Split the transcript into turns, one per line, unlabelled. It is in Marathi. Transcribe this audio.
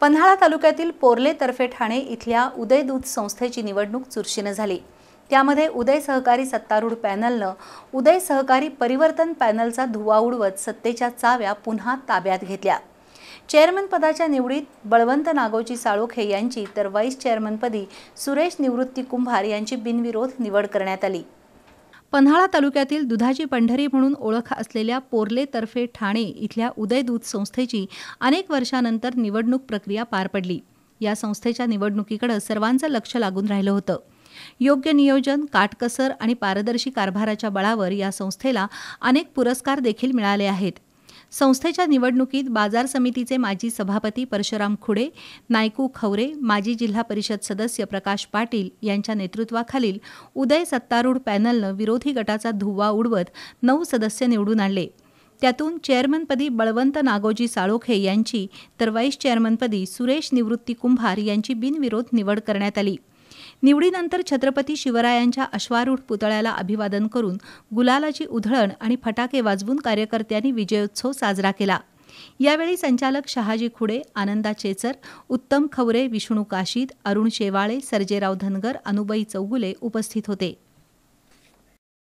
पन्हाळा तालुक्यातील पोर्ले तर्फे ठाणे इथल्या उदय दूध संस्थेची निवडणूक चुरशीनं झाली त्यामध्ये उदय सहकारी सत्तारूढ पॅनलनं उदय सहकारी परिवर्तन पॅनलचा धुवा उडवत सत्तेच्या चाव्या पुन्हा ताब्यात घेतल्या चेअरमन पदाच्या निवडीत बळवंत नागोजी साळोखे यांची तर व्हाईस चेअरमनपदी सुरेश निवृत्ती कुंभार यांची बिनविरोध निवड करण्यात आली पन्हाळा तालुक्यातील दुधाची पंढरी म्हणून ओळख असलेल्या पोर्लेतर्फे ठाणे इथल्या उदय दूध संस्थेची अनेक वर्षानंतर निवडणूक प्रक्रिया पार पडली या संस्थेच्या निवडणुकीकडे सर्वांचं लक्ष लागून राहिलं होतं योग्य नियोजन काटकसर आणि पारदर्शी कारभाराच्या बळावर या संस्थेला अनेक पुरस्कार देखील मिळाले आहेत संस्थेच्या निवडणुकीत बाजार समितीचे माजी सभापती परशुराम खुडे नायकू खवरे माजी जिल्हा परिषद सदस्य प्रकाश पाटील यांच्या नेतृत्वाखालील उदय सत्तारूढ पॅनलनं विरोधी गटाचा धुव्वा उडवत नऊ सदस्य निवडून आणले त्यातून चेअरमनपदी बळवंत नागोजी साळोखे यांची तर व्हाईस चेअरमनपदी सुरेश निवृत्ती कुंभार यांची बिनविरोध निवड करण्यात आली निवडीनंतर छत्रपती शिवरायांच्या अश्वारूढ पुतळ्याला अभिवादन करून गुलालाची उधळण आणि फटाके वाजवून कार्यकर्त्यांनी विजयोत्सव साजरा केला यावेळी संचालक शहाजी खुडे आनंदा चेचर उत्तम खवरे विष्णू काशीद अरुण शेवाळे सर्जेराव धनगर अनुबई चौगुले उपस्थित होते